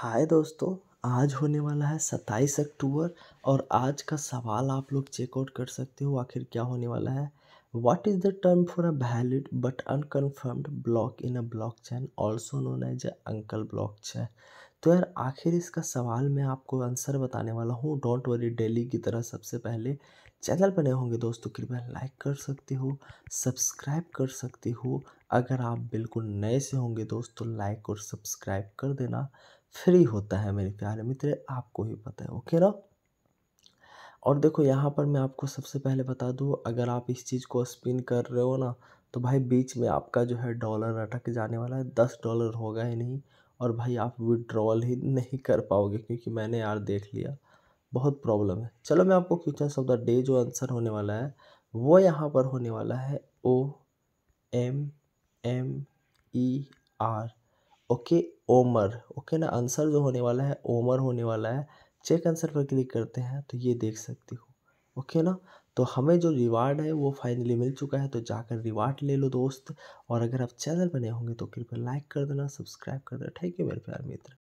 हाय दोस्तों आज होने वाला है सत्ताईस अक्टूबर और आज का सवाल आप लोग चेकआउट कर सकते हो आखिर क्या होने वाला है what is the term for a valid but unconfirmed block in a block chain also known as uncle block chain तो यार आखिर इसका सवाल मैं आपको आंसर बताने वाला हूँ डोंट वरी डेली की तरह सबसे पहले चैनल पर नए होंगे दोस्तों कृपया लाइक कर सकते हो सब्सक्राइब कर सकते हो अगर आप बिल्कुल नए से होंगे दोस्तों लाइक और सब्सक्राइब कर देना फ्री होता है मेरे प्यारे मित्र आपको ही पता है ओके ना और देखो यहाँ पर मैं आपको सबसे पहले बता दूँ अगर आप इस चीज़ को स्पिन कर रहे हो ना तो भाई बीच में आपका जो है डॉलर अटक जाने वाला है दस डॉलर होगा ही नहीं और भाई आप विड्रॉल ही नहीं कर पाओगे क्योंकि मैंने यार देख लिया बहुत प्रॉब्लम है चलो मैं आपको क्वेश्चन ऑफ द डे जो आंसर होने वाला है वो यहाँ पर होने वाला है O M M E R okay ommer okay ना आंसर जो होने वाला है ओमर होने वाला है चेक आंसर पर क्लिक करते हैं तो ये देख सकती हो ओके ना तो हमें जो रिवार्ड है वो फाइनली मिल चुका है तो जाकर रिवार्ड ले लो दोस्त और अगर आप चैनल बने होंगे तो कृपया लाइक कर देना सब्सक्राइब कर देना थैंक यू मेरे प्यार मित्र